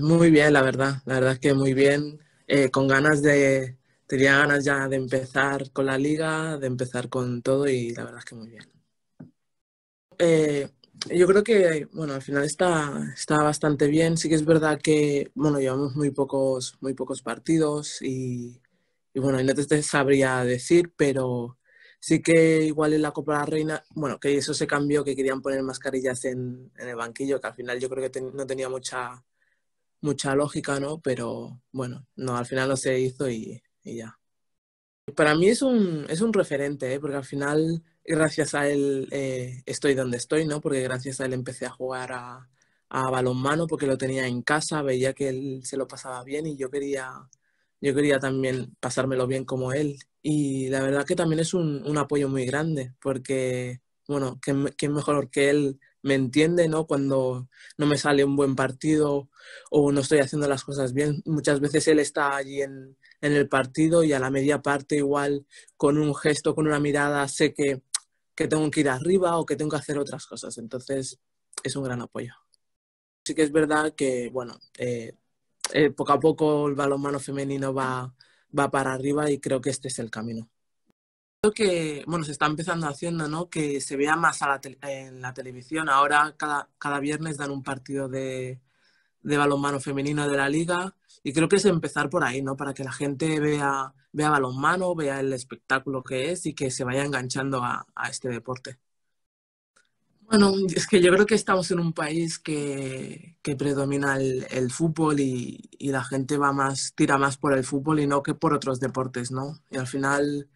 muy bien, la verdad. La verdad es que muy bien. Eh, con ganas de. Tenía ganas ya de empezar con la liga, de empezar con todo y la verdad es que muy bien. Eh, yo creo que, bueno, al final está, está bastante bien. Sí que es verdad que, bueno, llevamos muy pocos, muy pocos partidos y, y bueno, no te sabría decir, pero sí que igual en la Copa de la Reina, bueno, que eso se cambió, que querían poner mascarillas en, en el banquillo, que al final yo creo que no tenía mucha mucha lógica, ¿no? Pero bueno, no, al final no se hizo y, y ya. Para mí es un, es un referente, ¿eh? porque al final, gracias a él eh, estoy donde estoy, ¿no? Porque gracias a él empecé a jugar a, a, balonmano porque lo tenía en casa, veía que él se lo pasaba bien y yo quería, yo quería también pasármelo bien como él. Y la verdad que también es un, un apoyo muy grande, porque, bueno, ¿quién mejor que él me entiende, ¿no? Cuando no me sale un buen partido o no estoy haciendo las cosas bien. Muchas veces él está allí en, el partido y a la media parte igual con un gesto, con una mirada, sé que, que tengo que ir arriba o que tengo que hacer otras cosas. Entonces, es un gran apoyo. Sí que es verdad que, bueno, eh, eh, poco a poco el balonmano femenino va, va para arriba y creo que este es el camino que, bueno, se está empezando haciendo, ¿no? Que se vea más en la televisión. Ahora cada, cada viernes dan un partido de, balonmano femenino de la liga y creo que es empezar por ahí, ¿no? Para que la gente vea, vea balonmano, vea el espectáculo que es y que se vaya enganchando a, este deporte. Bueno, es que yo creo que estamos en un país que, predomina el, fútbol y, y, la gente va más, tira más por el fútbol y no que por otros deportes, ¿no? Y al final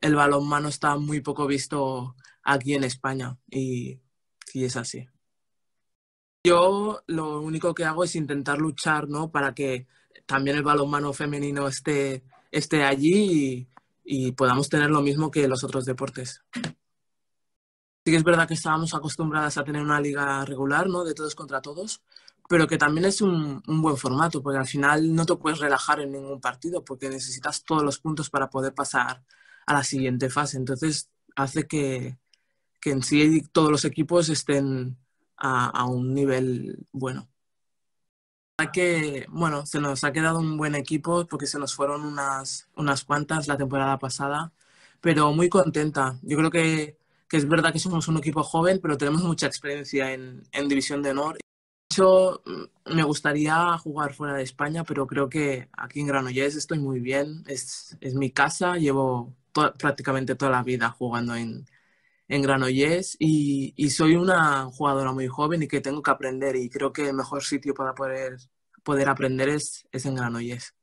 el balonmano está muy poco visto aquí en España y, es así. Yo lo único que hago es intentar luchar, Para que también el balonmano femenino esté, esté allí y, podamos tener lo mismo que los otros deportes. Sí que es verdad que estábamos acostumbradas a tener una liga regular, ¿no? De todos contra todos, pero que también es un, un, buen formato, porque al final no te puedes relajar en ningún partido, porque necesitas todos los puntos para poder pasar a la siguiente fase. Entonces hace que, que en sí todos los equipos estén a, un nivel bueno. Que, bueno, se nos ha quedado un buen equipo porque se nos fueron unas, unas cuantas la temporada pasada, pero muy contenta. Yo creo que, que es verdad que somos un equipo joven, pero tenemos mucha experiencia en, División de Honor. hecho, mm, me gustaría jugar fuera de España, pero creo que aquí en Granollers estoy muy bien. Es, es mi casa, llevo prácticamente toda la vida jugando en, en Granollers y, soy una jugadora muy joven y que tengo que aprender y creo que el mejor sitio para poder, poder aprender es, es en Granollers.